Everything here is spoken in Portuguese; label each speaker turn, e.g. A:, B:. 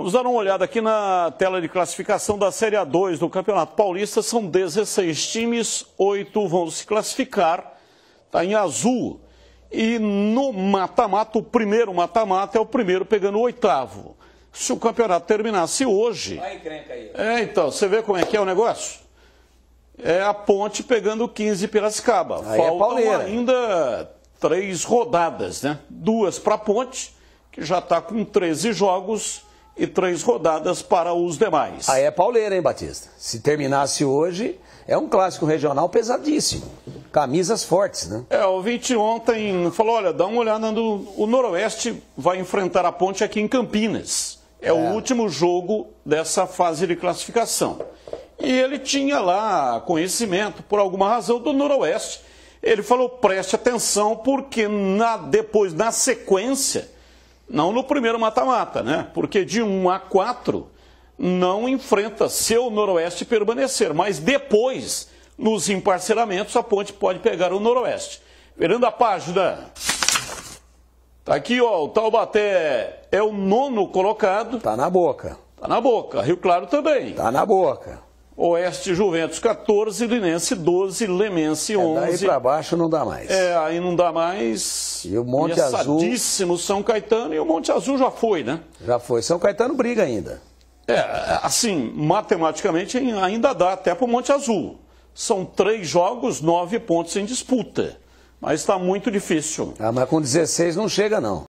A: Vamos dar uma olhada aqui na tela de classificação da Série A2 do Campeonato Paulista. São 16 times, 8 vão se classificar. Está em azul. E no mata-mata, o primeiro mata-mata é o primeiro pegando o oitavo. Se o campeonato terminasse hoje. Vai aí. É, então, você vê como é que é o negócio? É a ponte pegando 15 Piracicaba. Aí é Faltam é ainda três rodadas, né? Duas para a ponte, que já está com 13 jogos e três rodadas para os demais. Aí é pauleira, hein, Batista? Se terminasse hoje, é um clássico regional pesadíssimo. Camisas fortes, né? É, o ouvinte ontem falou: olha, dá uma olhada no. O Noroeste vai enfrentar a ponte aqui em Campinas. É, é, o último jogo dessa fase de classificação. E ele tinha lá conhecimento, por alguma razão, do Noroeste. Ele falou: preste atenção, porque na, depois, na sequência não no primeiro mata-mata, né? Porque de 1 a 4 não enfrenta se o Noroeste permanecer. Mas depois, nos emparceramentos, a ponte pode pegar o Noroeste. virando a Página. Tá aqui, ó, o Taubaté é o nono colocado. Tá na boca. Tá na boca. Rio Claro também. Tá na boca. Oeste Juventus 14, Linense 12, Lemense 11. É, daí para baixo não dá mais. É, aí não dá mais. E o Monte e Azul. Sadíssimo São Caetano e o Monte Azul já foi, né? Já foi. São Caetano briga ainda. É, assim, matematicamente ainda dá até para o Monte Azul. São três jogos, nove pontos em disputa. Mas está muito difícil. Ah, mas com 16 não chega, não.